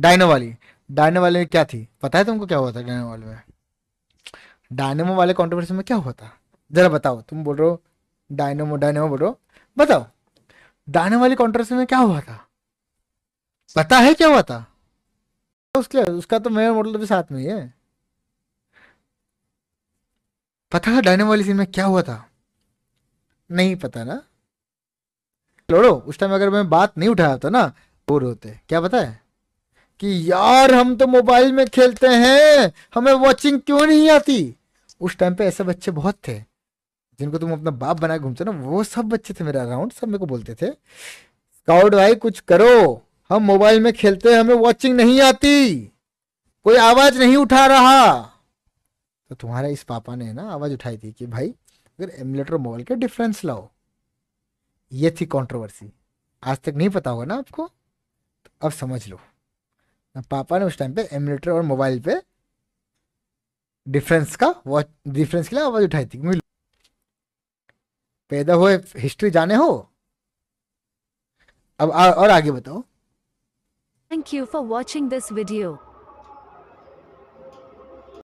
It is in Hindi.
डायनो वाली डायनो वाले में क्या थी पता है तुमको क्या हुआ था डायनो वाले में डायनोमो वाले कॉन्ट्रोवर्सी में क्या हुआ था जरा बताओ तुम बोल रहे हो डायनोमो डायनोमो बोल रहे हो बताओ डायनो वाली कॉन्ट्रोवर्सी में क्या हुआ था पता है क्या हुआ था उसके उसका तो मेरा मॉडल भी साथ में ही है पता है डायनो वाली सीन में क्या हुआ था नहीं पता ना लोड़ो उस टाइम अगर मैं बात नहीं उठाया था तो ना बोर होते क्या पता है कि यार हम तो मोबाइल में खेलते हैं हमें वॉचिंग क्यों नहीं आती उस टाइम पे ऐसे बच्चे बहुत थे जिनको तुम अपना बाप बना घूमते ना वो सब बच्चे थे मेरे अराउंड सब मेरे को बोलते थे स्काउट भाई कुछ करो हम मोबाइल में खेलते हैं हमें वॉचिंग नहीं आती कोई आवाज नहीं उठा रहा तो तुम्हारे इस पापा ने ना आवाज उठाई थी कि भाई अगर एमुलेटर मोबाइल के डिफरेंस लाओ ये थी कंट्रोवर्सी आज तक नहीं पता होगा ना आपको तो अब समझ लो पापा ने उस टाइम पे एमुलेटर और मोबाइल पे डिफरेंस का वॉच डिफरेंस के लिए आवाज उठाई थी पैदा हुए हिस्ट्री जाने हो अब आ, और आगे बताओ thank you for watching this video